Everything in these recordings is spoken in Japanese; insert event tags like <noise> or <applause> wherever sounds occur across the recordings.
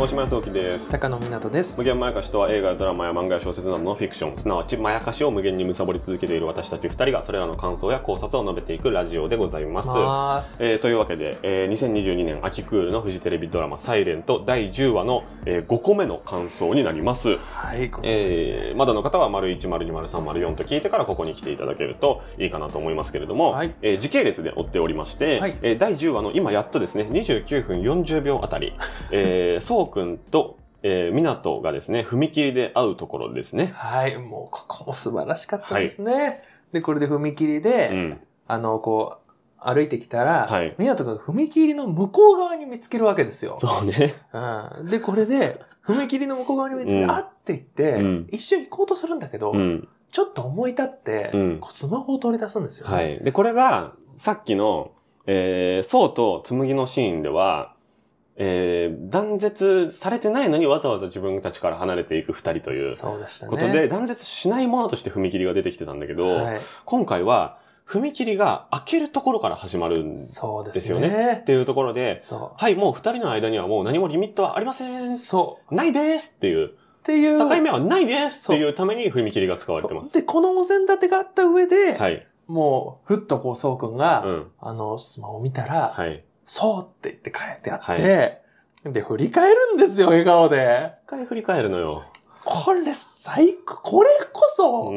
大島康之です高野湊です無限まやかしとは映画やドラマや漫画や小説などのフィクションすなわちまやかしを無限に貪り続けている私たち二人がそれらの感想や考察を述べていくラジオでございます、えー、というわけで、えー、2022年秋クールのフジテレビドラマ「サイレント第10話の、えー、5個目の感想になりますはい、ね、えー、まだの方は丸一丸二丸三丸四と聞いてからここに来ていただけるといいかなと思いますけれども、はい、えー、時系列で追っておりまして、はい、えー、第10話の今やっとですね29分40秒あたり、えー、うくんと、えー、港がですね、踏切で会うところですね。はい、もうここも素晴らしかったですね。はい、で、これで踏切で、うん、あの、こう、歩いてきたら、はい、港が踏切の向こう側に見つけるわけですよ。そうね。うん、で、これで、踏切の向こう側に見つけて、うん、あって言って、うん、一瞬行こうとするんだけど、うん、ちょっと思い立って、こうスマホを取り出すんですよ、ね、はい。で、これが、さっきの、えー、そうと紬のシーンでは、えー、断絶されてないのにわざわざ自分たちから離れていく二人ということで、たね、断絶しないものとして踏切が出てきてたんだけど、はい、今回は、踏切が開けるところから始まるんですよね。そうですねっていうところで、はい、もう二人の間にはもう何もリミットはありません。そう。ないですっていう。っていう。境目はないですっていうために踏切が使われてます。で、このお膳立てがあった上で、はい、もう、ふっとこう、そうくんが、うん、あの、スマホ見たら、はい、そうって言って帰ってやって、はい、で、振り返るんですよ、笑顔で。一回振り返るのよ。これ最高、これこそ、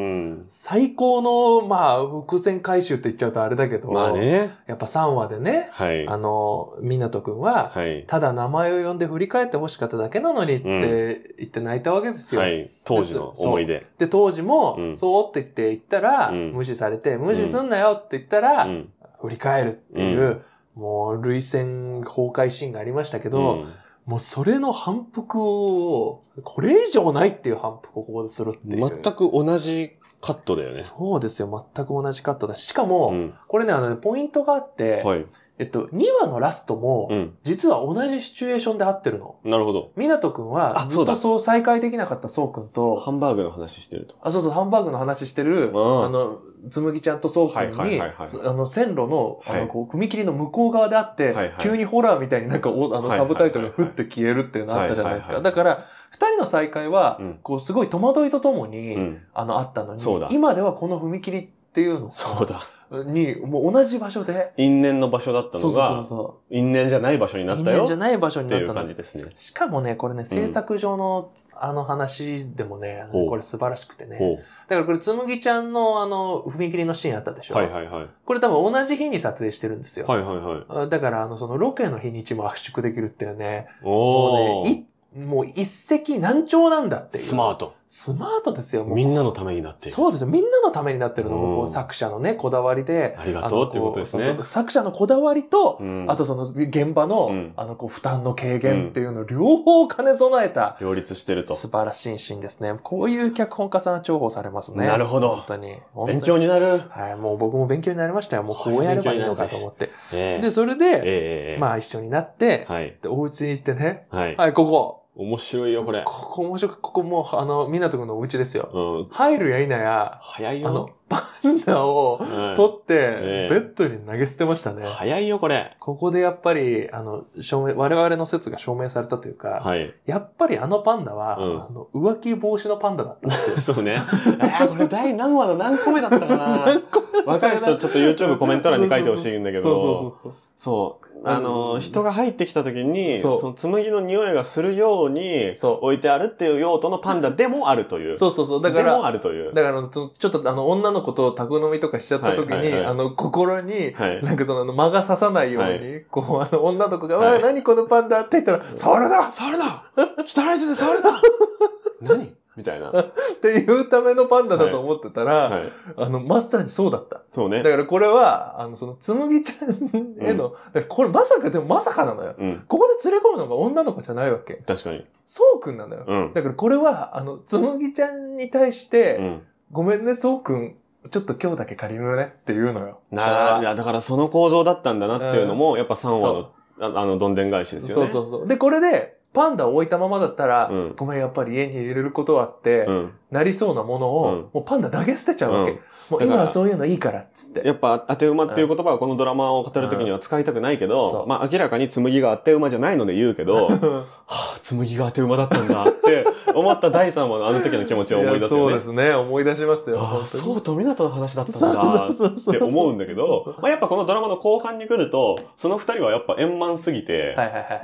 最高の、まあ、伏線回収って言っちゃうとあれだけど、まあね、やっぱ3話でね、はい、あの、湊くんは、はい、ただ名前を呼んで振り返って欲しかっただけなのにって、言って泣いたわけですよ。はい、当時の思い出。で、当時も、そうって言って言ったら、うん、無視されて、無視すんなよって言ったら、うん、振り返るっていう、もう、累戦崩壊シーンがありましたけど、うん、もうそれの反復を、これ以上ないっていう反復をここでするっていう。全く同じカットだよね。そうですよ。全く同じカットだし。かも、うん、これね、あの、ね、ポイントがあって、はい、えっと、2話のラストも、実は同じシチュエーションで合ってるの。なるほど。湊くんは、ずっとそう再会できなかったそうくんと、ハンバーグの話してると。あ、そうそう、ハンバーグの話してる、あの、つむぎちゃんとそうくんに、あの、線路の、あの、こう、踏切の向こう側であって、はい、急にホラーみたいになんかお、あの、サブタイトルがふって消えるっていうのあったじゃないですか。だから、二人の再会は、こう、すごい戸惑いとともに、うん、あの、あったのに、今ではこの踏切っていうのそうだ。に、もう同じ場所で。因縁の場所だったのが、そうそうそう因縁じゃない場所になったよ。因縁じゃない場所になったっていう感じですね。しかもね、これね、制作上の、あの話でもね、うん、これ素晴らしくてね。だからこれ、つむぎちゃんのあの、踏切のシーンあったでしょ。はいはいはい。これ多分同じ日に撮影してるんですよ。はいはいはい。だから、あの、そのロケの日にちも圧縮できるっていうね。おもうね、いもう一石何鳥なんだっていう。スマート。スマートですよ、もう。みんなのためになってる。そうですよ。みんなのためになってるのも、こう、作者のね、こだわりで。ありがとうってことですね。作者のこだわりと、うん、あとその現場の、うん、あの、こう、負担の軽減っていうのを両方兼ね備えた。両立してると。素晴らしいシーンですね。こういう脚本家さん重宝されますね。なるほど。本当に。勉強になる。はい、もう僕も勉強になりましたよ。もうこうやればいいのかと思って。えで、それで、えまあ一緒になって、はい、で、お家に行ってね、はい、はい、ここ、面白いよ、これ。ここ面白く、ここもう、あの、みなとくんのお家ですよ。うん。入るやいなや、早いよ。あの、パンダを取って、ねベッドに投げ捨てましたね。早いよ、これ。ここでやっぱり、あの、証明、我々の説が証明されたというか、はい。やっぱりあのパンダは、うんあの浮気防止のパンダだったんですよ。そうね。え <laughs> ーこれ第何話の何個目だったかな <laughs> 何個若い人ちょっと YouTube コメント欄に書いてほしいんだけど。そうそうそうそう。そう。あの、人が入ってきた時に、その紬の匂いがするように、そう。置いてあるっていう用途のパンダでもあるという。<laughs> そうそうそう。だから、でもあるという。だから、ちょっとあの、女の子と宅飲みとかしちゃった時に、あの、心に、なんかその、間が刺さないように、こう、あの、女の子が、わあ、何このパンダって言ったら、触るな触るな汚い手で触るな <laughs> 何みたいな。っていうためのパンダだと思ってたら、はいはい、あの、まさにそうだった。そうね。だからこれは、あの、その、つむぎちゃんへの、うん、これまさか、でもまさかなのよ、うん。ここで連れ込むのが女の子じゃないわけ。確かに。そうくんなのよ、うん。だからこれは、あの、つむぎちゃんに対して、ごめんね、そうくん。ちょっと今日だけ借りるねっていうのよ。なあ、だからその構造だったんだなっていうのも、やっぱ3話の、あの、どんでん返しですよね。そうそうそう。で、これで、パンダを置いたままだったら、うん、ごめん、やっぱり家に入れることはって、うん、なりそうなものを、もうパンダ投げ捨てちゃうわけ。もう今はそういうのいいからっつって。やっぱ、当て馬っていう言葉はこのドラマを語るときには使いたくないけど、まあ明らかに紬が当て馬じゃないので言うけど、はあ、紬が当て馬だったんだって、思った第3話のあの時の気持ちを思い出すよね。そうですね。思い出しますよ。ああ、そうと港の話だったんだって思うんだけど、まあやっぱこのドラマの後半に来ると、その二人はやっぱ円満すぎて、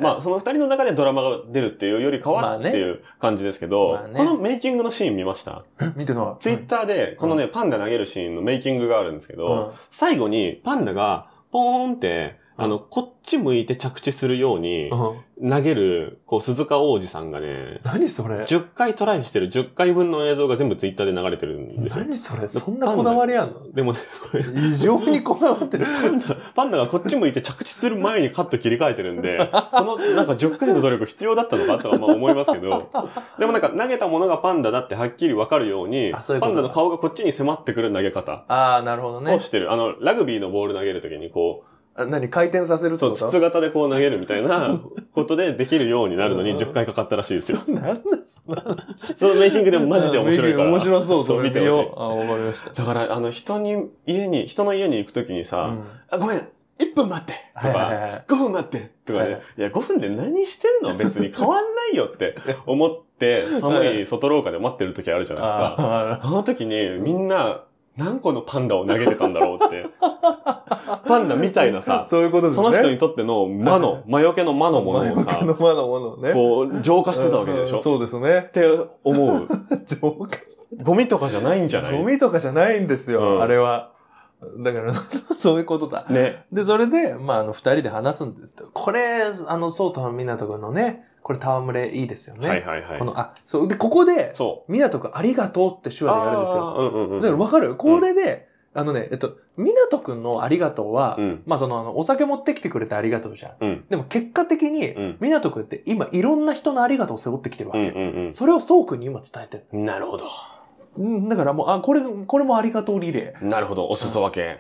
まあその二人の中でドラマが出るっていうより変わるっていう感じですけど、まあねまあね、このメイキングのシーン見ましたえ <laughs> 見てない。ツイッターでこのね、うん、パンダ投げるシーンのメイキングがあるんですけど、うん、最後にパンダがポーンって、あの、こっち向いて着地するように、投げる、こう、鈴鹿王子さんがね、何それ ?10 回トライしてる10回分の映像が全部ツイッターで流れてるんですよ。何それそんなこだわりあんのでもね、こ <laughs> れ異常にこだわってる。パンダ、パンダがこっち向いて着地する前にカット切り替えてるんで、その、なんか10回の努力必要だったのかとはまあ思いますけど、でもなんか投げたものがパンダだってはっきりわかるようにうう、パンダの顔がこっちに迫ってくる投げ方。ああ、なるほどね。をしてる。あの、ラグビーのボール投げるときにこう、あ何回転させるってそう、筒型でこう投げるみたいな <laughs> ことでできるようになるのに10回かかったらしいですよ。<laughs> なんだその話。そのメイキングでもマジで面白いから。面白そう、そう見てよあ、わかりました。だから、あの、人に、家に、人の家に行くときにさ、うん、あ、ごめん、1分待ってとか、はいはいはい、5分待ってとかね、はいはい、いや、5分で何してんの別に変わんないよって思って、寒い外廊下で待ってる時あるじゃないですか。あの時にみんな、何個のパンダを投げてたんだろうって。<laughs> パンダみたいなさ、そういうことですね。その人にとっての魔の、<laughs> 魔除けの魔のものをさ、魔の魔のものね。こう、浄化してたわけでしょ、そうですね。って思う。<laughs> 浄化してた。ゴミとかじゃないんじゃないゴミとかじゃないんですよ、あれは。だから、そういうことだ。ね。で、それで、まあ、あの、二人で話すんです。これ、あの、そうとみなとくんのね、これ戯れいいですよね。はいはいはい。この、あ、そう、で、ここで、そう。港くんありがとうって手話でやるんですよ。うんうんうん。だからわかるこれで、うん、あのね、えっと、港くんのありがとうは、うん、まあその、あの、お酒持ってきてくれてありがとうじゃん。うん、でも結果的に、港くんって今いろんな人のありがとうを背負ってきてるわけ。うんうんうん、それをそうくんに今伝えてる。なるほど。うん、だからもう、あ、これ、これもありがとうリレー。なるほど、お裾分け。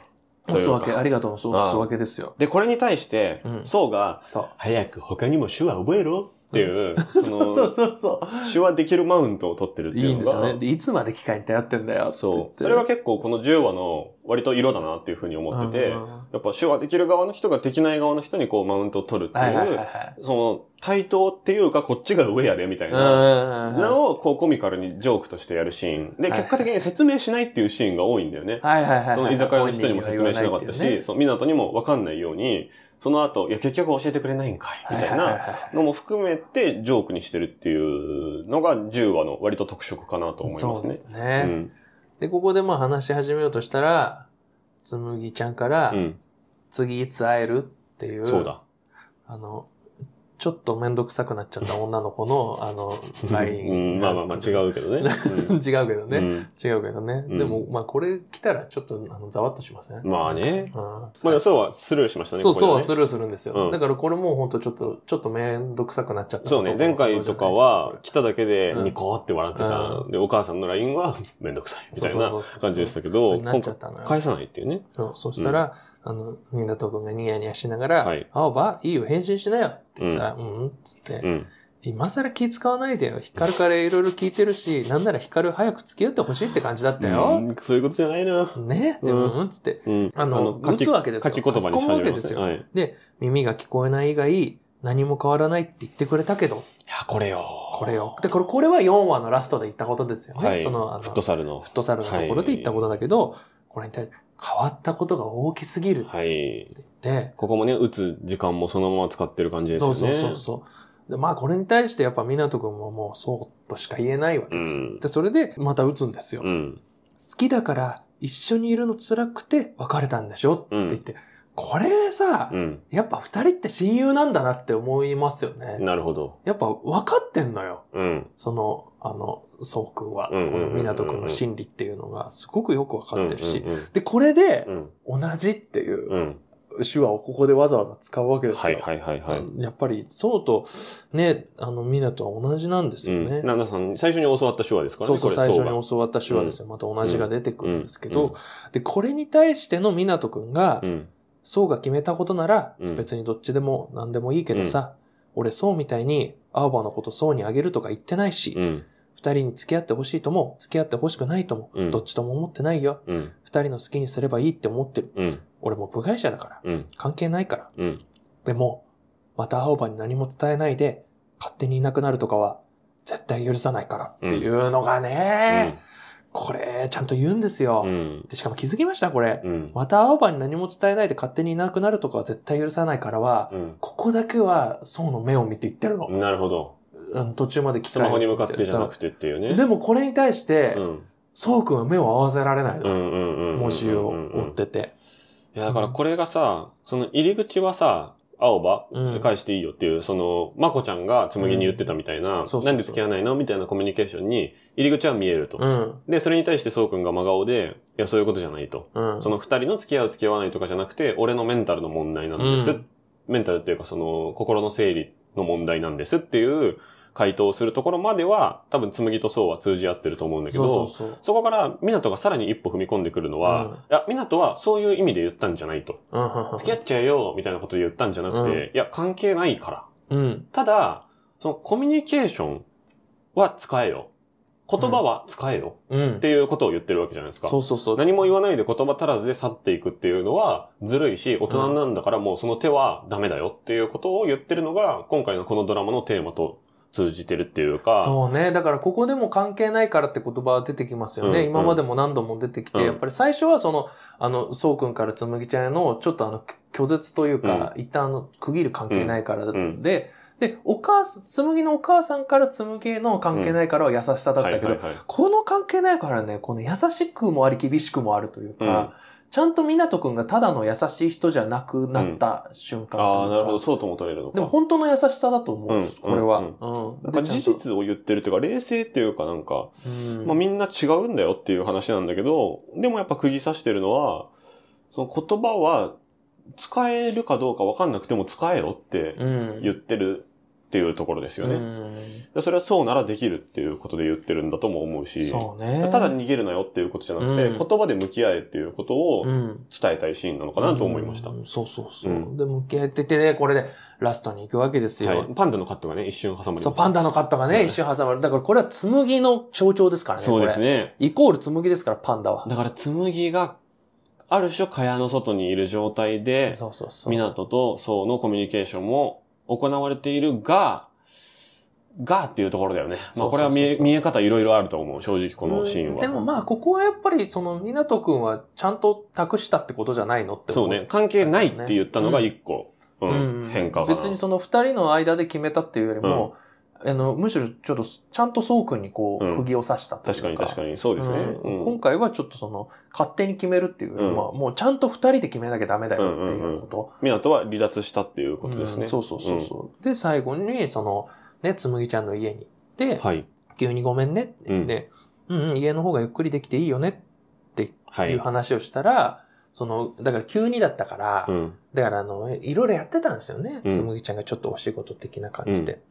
お裾分け、ありがとうのお裾分けですよ。で、これに対して、そうが、そう。早く他にも手話覚えろっていう、その、<laughs> そうそうそう手話できるマウントを取ってるっていうのが。いいんですよね。で、いつまで機械に頼ってんだよそう。それが結構この10話の割と色だなっていうふうに思ってて、やっぱ手話できる側の人ができない側の人にこうマウントを取るっていう、その対等っていうかこっちが上やでみたいななをこうコミカルにジョークとしてやるシーン。で、結果的に説明しないっていうシーンが多いんだよね。はいはいはい。その居酒屋の人にも説明しなかったし、そう、港にもわかんないように、その後、いや、結局教えてくれないんかい、みたいなのも含めてジョークにしてるっていうのが10話の割と特色かなと思いますね。そうですね。うん、で、ここでまあ話し始めようとしたら、つむぎちゃんから、次いつ会えるっていう。そうだ。あの、ちょっとめんどくさくなっちゃった女の子の、<laughs> あの、ライン。うん、まあまあまあ違うけどね。違うけどね。<laughs> 違うけどね。でも、まあこれ来たらちょっとあのざわっとしませんまあね。まあそうはスルーしましたね。そう、そうはスルーするんですよ。だからこれも本当ちょっと、ちょっとめんどくさくなっちゃったそうね。前回とかは来ただけでニコって笑ってた。で、お母さんのラインはめんどくさいみたいな感じでしたけど、返さないっていうね。そう、そしたら、あの、ニナト君がニヤニヤしながら、はい、青葉、いいよ、返信しなよって言ったら、うん、うん、つって、うん、今更気使わないでよ。ヒカルからいろいろ聞いてるし、<laughs> なんならヒカル早く付き合ってほしいって感じだったよ。うん、そういうことじゃないな。ねでも、うん、つって、うん、あの、打つわけですよ。書き言葉にし始めわけですよ、はい、で、耳が聞こえない以外、何も変わらないって言ってくれたけど。いや、これよ。これよ。で、これ、これは4話のラストで言ったことですよね。はい、その、あの、フットサルの。フットサルのところで言ったことだけど、これに対して、変わったことが大きすぎるって言って、はい、ここもね、打つ時間もそのまま使ってる感じですね。そうそうそうで。まあこれに対してやっぱ湊くんももうそうとしか言えないわけです。うん、で、それでまた打つんですよ。うん、好きだから一緒にいるの辛くて別れたんでしょって言って、うん、これさ、やっぱ二人って親友なんだなって思いますよね。なるほど。やっぱ分かってんのよ。うん、その、あの、そうくんは、このとくんの心理っていうのがすごくよくわかってるし、で、これで、同じっていう手話をここでわざわざ使うわけですよ。はいはいはい、やっぱり、そうと、ね、あの、とは同じなんですよね。なんださん、最初に教わった手話ですかそうそう、最初に教わった手話ですよ。また同じが出てくるんですけど、で、これに対してのとくんが、そうが決めたことなら、別にどっちでも何でもいいけどさ、俺そうみたいに、アオバのことそうにあげるとか言ってないし、二人に付き合ってほしいとも、付き合ってほしくないとも、うんどっちとも思ってないよ。うん二人の好きにすればいいって思ってる。うん俺も部外者だから。うん関係ないから。うんでも、また青葉に何も伝えないで、勝手にいなくなるとかは、絶対許さないからっていうのがね、これ、ちゃんと言うんですよ。うんでしかも気づきましたこれ。うんまた青葉に何も伝えないで勝手にいなくなるとかは絶対許さないからは、うんここだけは、そうの目を見て言ってるの。なるほど途中まで機スマホに向かってじゃなくてっていうね。でもこれに対して、そうくんは目を合わせられないの。文字を追ってて。いや、だからこれがさ、その入り口はさ、青葉、返していいよっていう、その、まこちゃんが紬に言ってたみたいな、なんで付き合わないのみたいなコミュニケーションに、入り口は見えると。うん、で、それに対してそうくんが真顔で、いや、そういうことじゃないと。うん、その二人の付き合う付き合わないとかじゃなくて、俺のメンタルの問題なんです。メンタルっていうか、その、心の整理の問題なんですっていう、回答するところまでは、多分、紬とそうは通じ合ってると思うんだけど、そうそうそうそこから、湊がさらに一歩踏み込んでくるのは、うん、いや、湊はそういう意味で言ったんじゃないと。付き合っちゃえよ、みたいなことで言ったんじゃなくて、うん、いや、関係ないから。うん、ただ、そのコミュニケーションは使えよ。言葉は使えよ、うん、っていうことを言ってるわけじゃないですか。そうそうそう。何も言わないで言葉足らずで去っていくっていうのはずるいし、大人なんだからもうその手はダメだよっていうことを言ってるのが、今回のこのドラマのテーマと通じてるっていうか。そうね。だからここでも関係ないからって言葉は出てきますよね。うんうん、今までも何度も出てきて、うん、やっぱり最初はその、あの、そうくんからつむぎちゃんへの、ちょっとあの、拒絶というか、うん、一旦あの、区切る関係ないからで、うん、で、お母さん、つむぎのお母さんからつむぎの関係ないからは優しさだったけど、この関係ないからね、この優しくもあり厳しくもあるというか、ちゃんと湊くんがただの優しい人じゃなくなった瞬間、うん、ああ、なるほど。そうとも取れるのか。でも本当の優しさだと思う、うん、これは。うん。なんか事実を言ってるというか、冷静っていうかなんか、まあみんな違うんだよっていう話なんだけど、でもやっぱ釘刺してるのは、その言葉は使えるかどうかわかんなくても使えろって言ってるっていうところですよね。それはそうならできるっていうことで言ってるんだとも思うし、うね、ただ逃げるなよっていうことじゃなくて、うん、言葉で向き合えっていうことを伝えたいシーンなのかなと思いました。うん、そうそうそう。で、向き合っててね、これでラストに行くわけですよ。はい、パンダのカットがね、一瞬挟まる。そう、パンダのカットがね、一瞬挟まる。だからこれは紬の象徴ですからね。そうですね。イコール紬ですから、パンダは。だから紬がある種、蚊帳の外にいる状態で、そうそうそう。港と層のコミュニケーションも行われているが、がっていうところだよね。まあこれは見え見え方いろいろあると思う、正直このシーンは。でもまあここはやっぱりその港くんはちゃんと託したってことじゃないのってそうね。関係ないって言ったのが一個、うん、うん、変化が。別にその二人の間で決めたっていうよりも、うんあの、むしろちょっと、ちゃんとそうくんにこう、釘を刺したいうか、確かに確かに、そうですね、うん、今回はちょっとその、勝手に決めるっていうよりは、もうちゃんと二人で決めなきゃダメだよっていうこと。湊、うんうん、は離脱したっていうことですね。そうそうそうそう、で、最後に、その、ね、つむぎちゃんの家に行って、はい、急にごめんねって言って、うん、うん、家の方がゆっくりできていいよねっていう話をしたら、はいその、だから急にだったから、うん、だからあの、いろいろやってたんですよね。つむぎちゃんがちょっとお仕事的な感じで。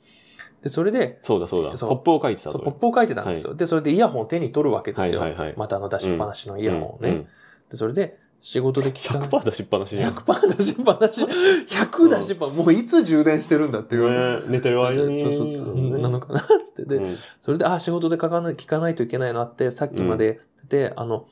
で、それで、そうだそうだ、ポップを書いてたポップを書いてたんですよ、で、それでイヤホンを手に取るわけですよ。はいはいはい、またあの出しっぱなしのイヤホンをね、で、それで、仕事で聞く。100%出しっぱなしじゃん。100%出しっぱなし。100 <laughs> 出しっぱなし。もういつ充電してるんだっていう。ね、寝てる間に。そうそうそう。なのかなつってで、それで、あ、仕事で書かない、聞かないといけないのあって、さっきまで、で、あの、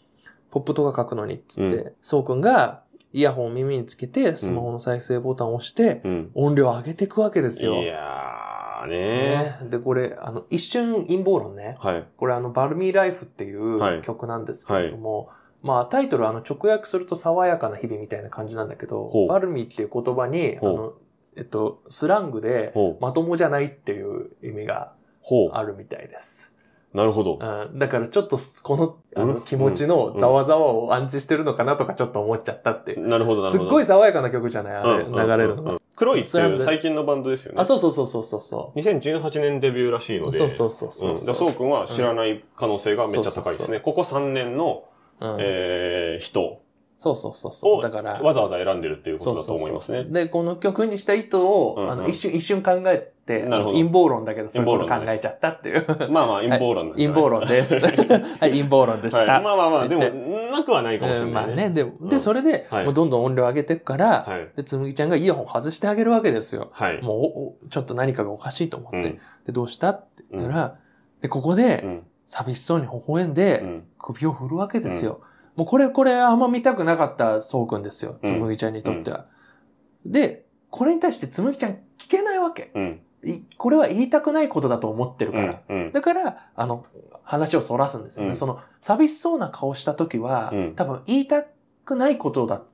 ポップとか書くのに、つって、そうくんが、イヤホンを耳につけて、スマホの再生ボタンを押して、音量を上げていくわけですよ。いやー。ね。で、これ、あの、一瞬陰謀論ね。はい。これ、あの、バルミーライフっていう曲なんですけれども、はいはいまあタイトルあの直訳すると爽やかな日々みたいな感じなんだけど、バルミっていう言葉に、あの、えっと、スラングでまともじゃないっていう意味があるみたいです。なるほど、うん。だからちょっとこのあの気持ちのざわざわを暗示してるのかなとかちょっと思っちゃったっていう。なるほど、なるほど。すっごい爽やかな曲じゃないあれ、流れるのが。黒いっていう最近のバンドですよね。あ、そうそうそうそうそう。2018年デビューらしいので。そうそうそうそうそう。うん、そうくんは知らない可能性がめっちゃ高いですね。ここ3年の、うん、えー、人そうそうそうそう。だから。わざわざ選んでるっていうことだと思いますね。そうそうで、この曲にした意図を、うんうん、あの一瞬、一瞬考えて、陰謀論だけど、そういうこと考えちゃったっていう。ね、まあまあ、陰謀論、はい、陰謀論です。<laughs> はい、陰謀論でした、はい、まあまあまあ、でも、なくはないかもしれない、ね、まあね、で、で、それで、もうどんどん音量上げていくから、はい、で、つむぎちゃんがイヤホン外してあげるわけですよ。はい、もうちょっと何かがおかしいと思って。うん、で、どうしたって言ったら、うん、で、ここで、寂しそうに微笑んで、首を振るわけですよ。うんもうこれ、これあんま見たくなかったそうくんですよ。つむぎちゃんにとっては。うん、で、これに対してつむぎちゃん聞けないわけ。うんこれは言いたくないことだと思ってるから。うんうん、だから、あの、話をそらすんですよね。うん、その、寂しそうな顔した時は、うん、多分言いたくないことだっ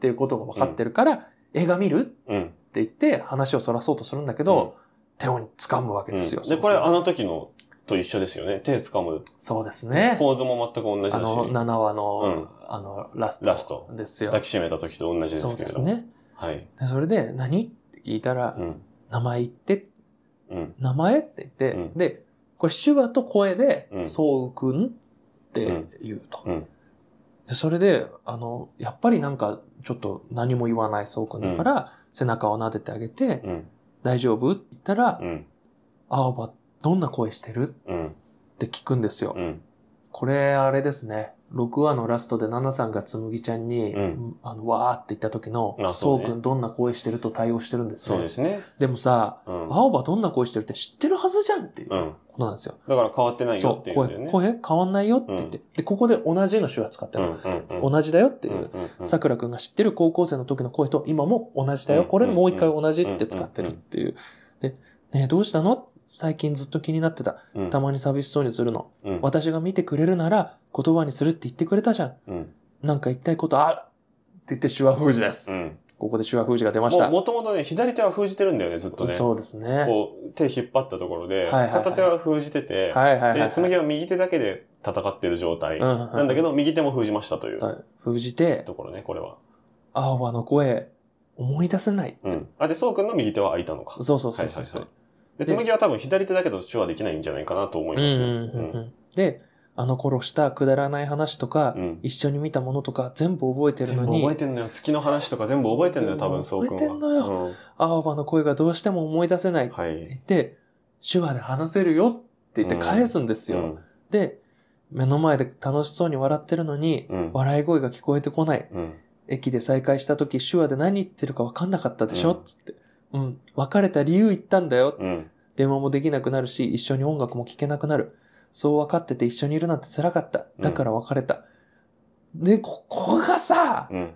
ていうことが分かってるから、うん、映画見る、って言って話をそらそうとするんだけど、手を掴むわけですよ。で、これあの時のと一緒ですよね。手掴む。そうですね。構図も全く同じだし。あの、7話の、うん、あの、ラスト。ラスト。ですよ。抱きしめた時と同じですけど。そうですね。はい。でそれで、何って聞いたら、うん、名前言って、うん、名前って言って、うん、で、これ手話と声で、そううくんって言うと。うんで、それで、あの、やっぱりなんか、ちょっと何も言わないそうくんだから、背中を撫でてあげて、大丈夫って言ったら、うん、あおばっどんな声してる、うん、って聞くんですよ。うん、これ、あれですね。6話のラストで奈々さんがつむぎちゃんに、うん、あの、わーって言った時の、そうくんどんな声してると対応してるんですね。そうですね。でもさ、うん、青葉どんな声してるって知ってるはずじゃんっていうことなんですよ。だから変わってないよっていう、ね、そう、声、声変わんないよって言って。うん、で、ここで同じの手話使ってる、うんうん、同じだよっていう。桜、くらくんが知ってる高校生の時の声と今も同じだよ。これもう一回同じって使ってるっていう。で、ねどうしたの最近ずっと気になってた。うんたまに寂しそうにするの。うん私が見てくれるなら言葉にするって言ってくれたじゃん。うんなんか言いたいことあるって言って手話封じです。うんここで手話封じが出ました。もともとね、左手は封じてるんだよね、ずっとね。そうですね。こう、手引っ張ったところで、はいはいはい片手は封じてて、はいはいはいで、紬は右手だけで戦ってる状態。なんだけど、右手も封じましたというはい封じて、ところね、これは。青葉の声、思い出せない。うん。あ、で、そうくんの右手は空いたのか。そうそうそうそうそう、はいはいはいで、紬は多分左手だけど手話できないんじゃないかなと思いますね。うんうん、で、あの頃したくだらない話とか、うん、一緒に見たものとか全部覚えてるのに。全部覚えてんのよ。月の話とか全部覚えてんのよ、多分、そう覚えてんのよ。うん、青葉の声がどうしても思い出せないって言って、はい、手話で話せるよって言って返すんですよ。うん、で、目の前で楽しそうに笑ってるのに、笑い声が聞こえてこない。駅で再会した時手話で何言ってるか分かんなかったでしょ、つって。うん、別れた理由言ったんだよ。うん、電話もできなくなるし、一緒に音楽も聴けなくなる。そう分かってて一緒にいるなんて辛かった。だから別れた。うん、で、ここがさ、うん、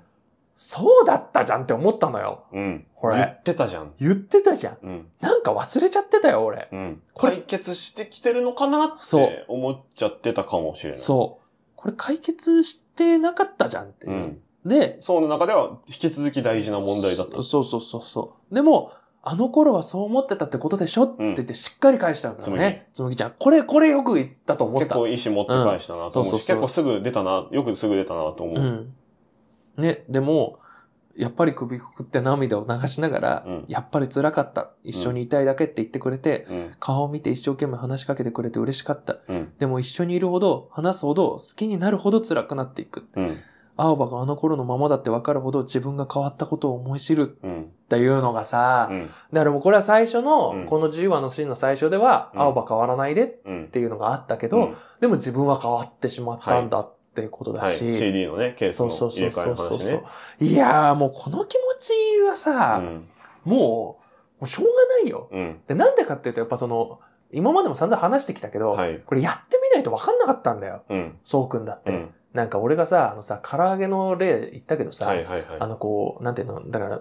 そうだったじゃんって思ったのよ。うん。これ。言ってたじゃん。言ってたじゃん。うん、なんか忘れちゃってたよ、俺。うん。これ解決してきてるのかなって思っちゃってたかもしれない。そう。これ解決してなかったじゃんってうんね。層の中では引き続き大事な問題だった。そうそうそうそう。でも、あの頃はそう思ってたってことでしょ、って言ってしっかり返したんだよね。つむぎちゃん。これ、これよく言ったと思った。結構意思持って返したなと思うし、う結構すぐ出たな、よくすぐ出たなと思う。うん、ね、でも、やっぱり首くくって涙を流しながら、うん、やっぱり辛かった。一緒にいたいだけって言ってくれて、うん、顔を見て一生懸命話しかけてくれて嬉しかった。うん、でも一緒にいるほど、話すほど、好きになるほど辛くなっていく。青葉があの頃のままだって分かるほど自分が変わったことを思い知るっていうのがさ、うん、だからもうこれは最初の、うん、この10話のシーンの最初では、青葉変わらないでっていうのがあったけど、うん、でも自分は変わってしまったんだっていうことだし。はいはい、CD のね、ケースの入れ替えの話ね。そうそうそうそういやーもうこの気持ちはさ、もう、もうしょうがないよ。で、なんでかっていうとやっぱその、今までも散々話してきたけど、はい、これやってみないと分かんなかったんだよ。うん、そうくんだって。うんなんか俺がさ、あのさ、唐揚げの例言ったけどさ、はいはいはい、あのこう、なんていうの、だから、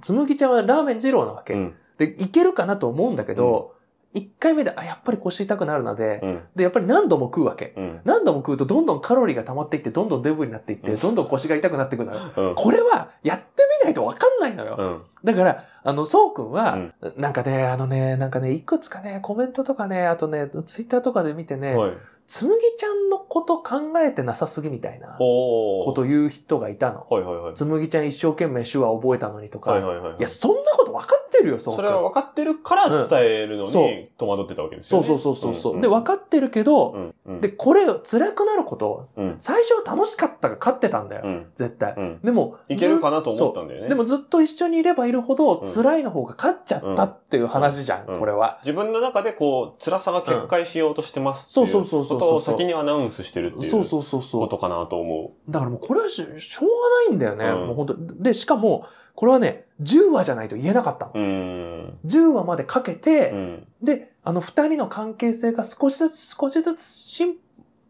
つむぎちゃんはラーメン二郎なわけ、うん。で、いけるかなと思うんだけど、うん一回目で、あ、やっぱり腰痛くなるので、うん、で、やっぱり何度も食うわけ、うん、何度も食うとどんどんカロリーが溜まっていって、どんどんデブになっていって、どんどん腰が痛くなっていくのよ。うん、これは、やってみないとわかんないのよ。だから、あの、そうくんは、なんかね、あのね、なんかね、いくつかね、コメントとかね、あとね、ツイッターとかで見てね、はいつむぎちゃんのこと考えてなさすぎみたいなこと言う人がいたの。はいはいはい、つむぎちゃん一生懸命手話覚えたのにとか。はいはいはい、いや、そんなこと分かってるよ、そそれは分かってるから伝えるのに、うん、戸惑ってたわけですよね。そうそうそうそう。うんうん、で、分かってるけど、うん、で、これ、辛くなること、最初は楽しかったが勝ってたんだよ。絶対。でも、いけるかなと思ったんだよね。でもずっと一緒にいればいるほど、辛いの方が勝っちゃったっていう話じゃん、これは。自分の中でこう、辛さが決壊しようとしてますっていうことを先にアナウンスしてるっていうことかなと思う。だからもうこれはしょうがないんだよね。もう本当で、しかも、これはね、10話じゃないと言えなかったの。10話までかけて、うん、で、あの二人の関係性が少しずつ少しずつ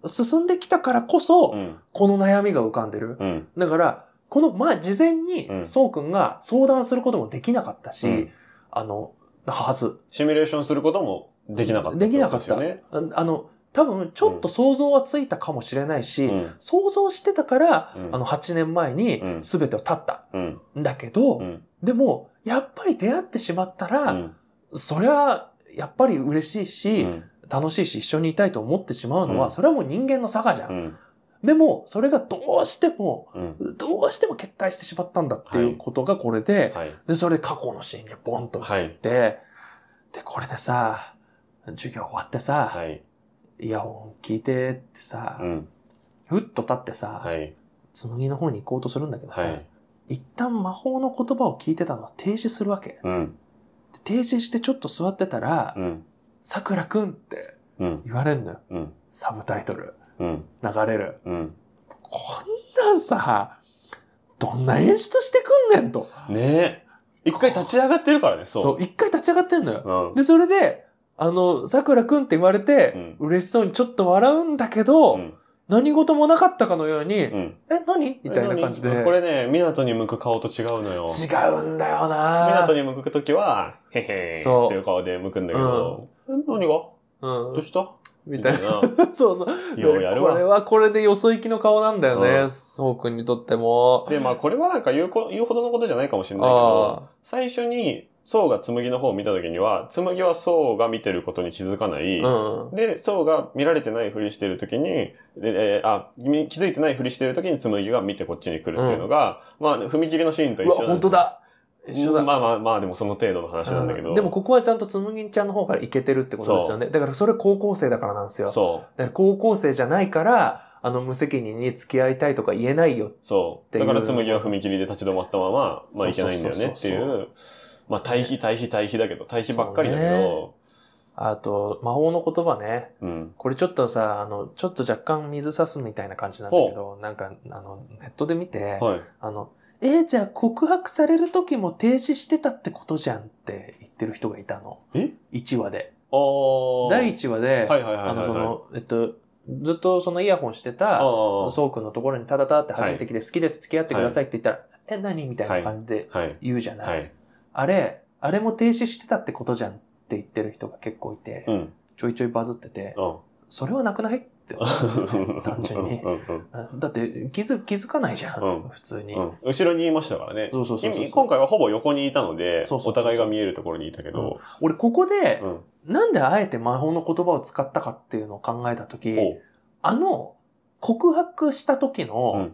進んできたからこそ、うん、この悩みが浮かんでる。うん、だから、この、まあ、事前に、そうくんが相談することもできなかったし、あの、はず。シミュレーションすることもできなかった、ね、できなかった。あの、多分ちょっと想像はついたかもしれないし、うん、想像してたから、うん、あの8年前に全てを絶ったんだけど、うん、でもやっぱり出会ってしまったら、そりゃやっぱり嬉しいし、楽しいし一緒にいたいと思ってしまうのは、それはもう人間の差がじゃん。でも、それがどうしても、どうしても決壊してしまったんだっていうことがこれで、はいで、それ過去のシーンにボンと映って、はい、で、これでさ、授業終わってさ、はいイヤホン聞いてってさ、うん、ふっと立ってさ、はい、紬の方に行こうとするんだけどさ、はい、一旦魔法の言葉を聞いてたのは停止するわけ。うん、停止してちょっと座ってたら、さくらくんって言われんのよ。うん、サブタイトル。流れる。こんなんさ、どんな演出してくんねんと。ねえ。一回立ち上がってるからね、そう。そう、一回立ち上がってんのよ。うん、で、それで、あの、桜くんって言われて、嬉しそうにちょっと笑うんだけど、何事もなかったかのように、うん、え、何みたいな感じで。これね、港に向く顔と違うのよ。違うんだよな港に向くときは、へへーっていう顔で向くんだけど、うん、何が、うん、どうしたみたいな。<laughs> そうそう。ようやるわ。これはこれでよそ行きの顔なんだよね、そうくんにとっても。で、まあこれはなんか言う言うほどのことじゃないかもしれないけど、最初にうが紬の方を見た時には、紬はうが見てることに気づかない。うん、で、層が見られてないふりしてる時に、えー、あ、気づいてないふりしてる時に紬が見てこっちに来るっていうのが、うん、まあ、踏切のシーンと一緒。うわ、本当だ一緒だ。まあまあまあ、でもその程度の話なんだけど。うん、でもここはちゃんとつむぎんちゃんの方からいけてるってことですよね。だからそれ高校生だからなんですよ。そう。だから高校生じゃないから、あの無責任に付き合いたいとか言えないよそう。だからつむぎは踏切で立ち止まったまま、まあいけないんだよねっていう。そうそうそうそうまあ、対比、対比、対比だけど、対比ばっかりだけど。あと、魔法の言葉ね。うん、これちょっとさ、あの、ちょっと若干水差すみたいな感じなんだけど、なんか、あの、ネットで見て、はい、あの、えー、じゃあ告白される時も停止してたってことじゃんって言ってる人がいたの。え ?1 話で。あ第1話で、ははいいあの、その、えっと、ずっとそのイヤホンしてた、そうくんのところにただただって走ってきて、はい、好きです、付き合ってくださいって言ったら、はい、え、何みたいな感じで言うじゃない、はいあれ、あれも停止してたってことじゃんって言ってる人が結構いて、うん、ちょいちょいバズってて、うん、それはなくないって <laughs> 単純に。だって気づ気づかないじゃん、うん、普通に、後ろにいましたからね。そうそうそう今回はほぼ横にいたのでお互いが見えるところにいたけど。俺ここで、なんであえて魔法の言葉を使ったかっていうのを考えたとき、あの、告白した時の、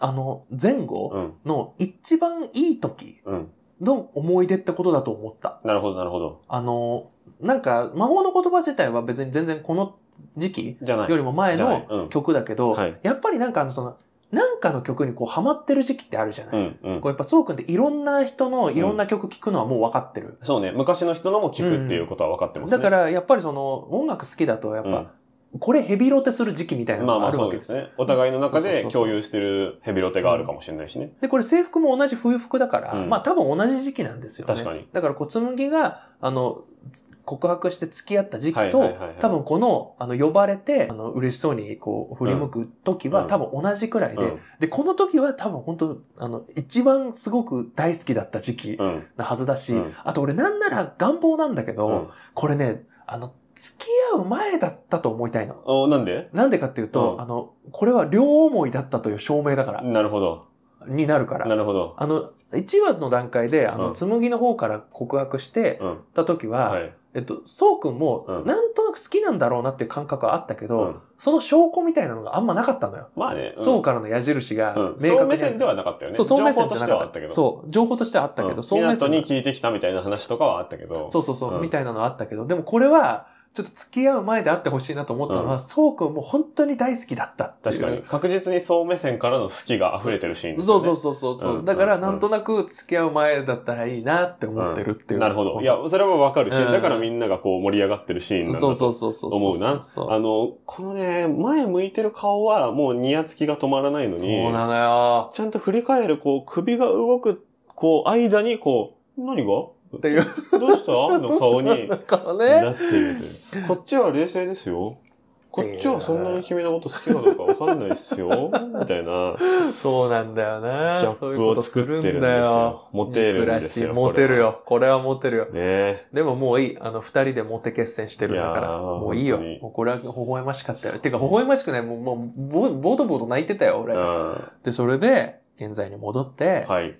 あの、前後の一番いい時、うん、の思い出ってことだと思った。なるほど、なるほど。あの、なんか、魔法の言葉自体は別に全然この時期よりも前の曲だけど、うんはい、やっぱりなんかあの、その、なんかの曲にこうハマってる時期ってあるじゃない、うんうん、こうやっぱそうくんっていろんな人のいろんな曲聴くのはもう分かってる、うん、そうね。昔の人のも聴くっていうことは分かってますね、うん、だからやっぱりその音楽好きだとやっぱ、これヘビロテする時期みたいなのがあるわけです,、まあ、まあですね。お互いの中で共有してるヘビロテがあるかもしれないしね。で、これ制服も同じ冬服だから、うん、まあ多分同じ時期なんですよね。確かに。だから小ぎが、あの、告白して付き合った時期と、多分この、あの、呼ばれて、あの、嬉しそうに、こう、振り向く時は、多分同じくらいで、うん、で、この時は多分本当あの、一番すごく大好きだった時期なはずだし、あと俺なんなら願望なんだけど、これね、あの、付き合う前だったと思いたいの。おなんでなんでかっていうと、うん、あの、これは両思いだったという証明だから。なるほど。になるから。なるほど。あの、1話の段階で、あの、紬の方から告白してた時は、うんはい、えっと、そうくんも、なんとなく好きなんだろうなっていう感覚はあったけど、うん、その証拠みたいなのがあんまなかったのよ。まあね。そうからの矢印が明確に。そう目線ではなかったよね。そう、そう目線じゃなかった。けど。そう、情報としてはあったけど、そう目線。に聞いてきたみたいな話とかはあったけど。そうそうそう、みたいなのはあったけど、でもこれは、ちょっと付き合う前で会ってほしいなと思ったのは、うん、そうくんも本当に大好きだったっていう。確かに。確実にそう目線からの好きが溢れてるシーンですね。そうそうそうそう。うん、だから、なんとなく付き合う前だったらいいなって思ってるっていう、うん、なるほど。いや、それはわかるし、だからみんながこう盛り上がってるシーンなんだと思うな。そうそうそう思うな。あの、このね、前向いてる顔はもうニヤつきが止まらないのに。そうなのよ。ちゃんと振り返る、こう、首が動く、こう、間にこう、何がっていう。どうした <laughs> の顔になってる、ね。こっちは冷静ですよ。こっちはそんなに君のこと好きなのかわかんないっすよ。<laughs> みたいな。そうなんだよね。ジャップを作ってるんだよ。モテるんですよ。モテるよ。これはモテるよ。ねでももういい。あの、二人でモテ決戦してるんだから。もういいよ。これは微笑ましかったよ。てか、微笑ましくない。もう、もう、ボドボド泣いてたよ、俺。で、それで、現在に戻って、はい。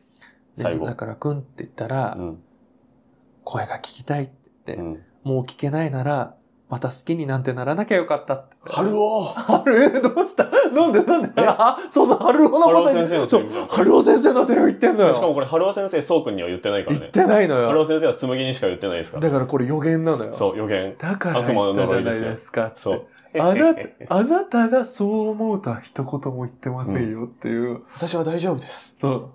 だから、くんって言ったら、うん声が聞きたいって言って、うん、もう聞けないなら、また好きになんてならなきゃよかったって。春尾春 <laughs> どうしたなんでなんであ、そうそう、春尾のことう、春尾先生のセリフ言ってんのよ。しかもこれ春尾先生、そうくんには言ってないからね。言ってないのよ。春尾先生は紬にしか言ってないですから、だからこれ予言なのよ。そう、予言。だから言ったじゃないですか。そう。あなた、<laughs> あなたがそう思うとは一言も言ってませんよっていう。うん、私は大丈夫です。そう。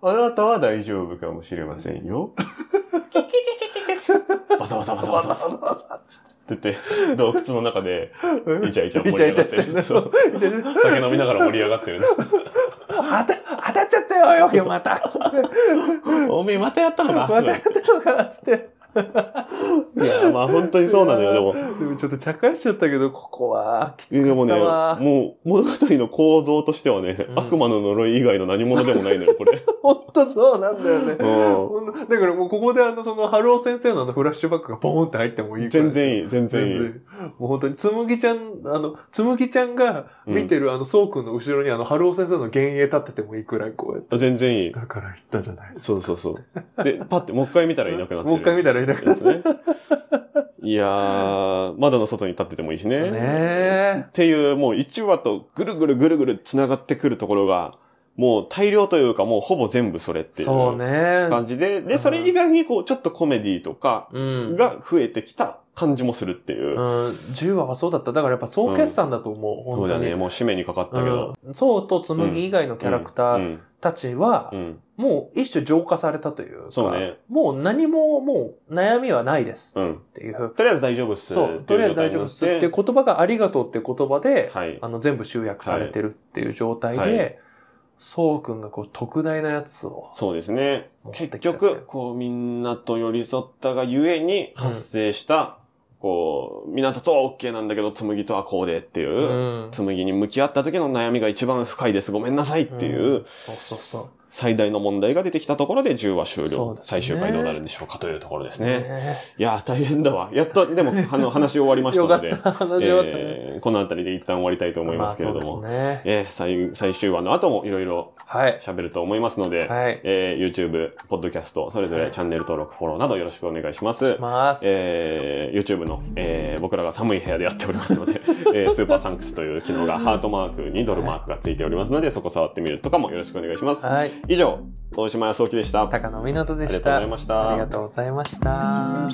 あなたは大丈夫かもしれませんよ。<laughs> バサバサバサバサバサバサって言って、洞窟の中で、イチャイチャ盛イチりャ上イチがャっしてるる。酒飲みながら盛り上がってる。あた、当たっちゃったよ、よけまた。おめえまたやったのかまたやったのかつって。いや、まあ本当にそうなのよ、でも。でもちょっと茶化しちゃったけど、ここは、きつかったわ。でね、もう物語の構造としてはね、うん、悪魔の呪い以外の何者でもないのよ、これ。<laughs> 本当そうなんだよね。うん、だからもうここであの、その、春尾先生のあのフラッシュバックがボーンって入ってもいい全然いい、全然いい。もう本当に、つむぎちゃん、あの、つむぎちゃんが見てる、あの、そうくんの後ろにあの、春尾先生の幻影立っててもいいくらい、こうやって。全然いい。だから言ったじゃないですか。そうそうそう。で、パってもう一回見たらいなくなってる。もう一回見たらいだから。ですね。いやー、窓の外に立っててもいいしね。ねっていう、もう1話とぐるぐるぐるぐる繋がってくるところが、もう大量というかもうほぼ全部それっていう感じで、で、それ以外にこうちょっとコメディとかが増えてきた感じもするっていう。うん、10話はそうだった。だからやっぱ総決算だと思う、うん、本当に。そうだね、もう締めにかかったけど。うん、そうと紬以外のキャラクターたちは、もう一種浄化されたというか、そうね、もう何ももう悩みはないですっていう。うん、とりあえず大丈夫っす。そう、とりあえず大丈夫っすっていう言葉がありがとうっていう言葉で、はい、あの全部集約されてるっていう状態で、そうくんがこう特大なやつを。そうですね。結局、こうみんなと寄り添ったがゆえに発生したこう、港とは OK なんだけど、紬とはこうでっていう、うん、紬に向き合った時の悩みが一番深いです。ごめんなさいっていう。うん、そうそうそう。最大の問題が出てきたところで10話終了、ね、最終回どうなるんでしょうかというところですね。ねいや、大変だわ。やっと、でも、あの、話終わりましたので、えー、この辺りで一旦終わりたいと思いますけれども、まあね、えー、最最終話の後もいろいろ喋ると思いますので、はい、えー、YouTube、Podcast、それぞれチャンネル登録、フォローなどよろしくお願いします。ますえー、YouTube の、えー、僕らが寒い部屋でやっておりますので、<laughs> えー、スーパーサンクスという機能がハートマークにドルマークがついておりますので、そこ触ってみるとかもよろしくお願いします。はい以上、大島康之でした。高野美子でした。ありがとうございました。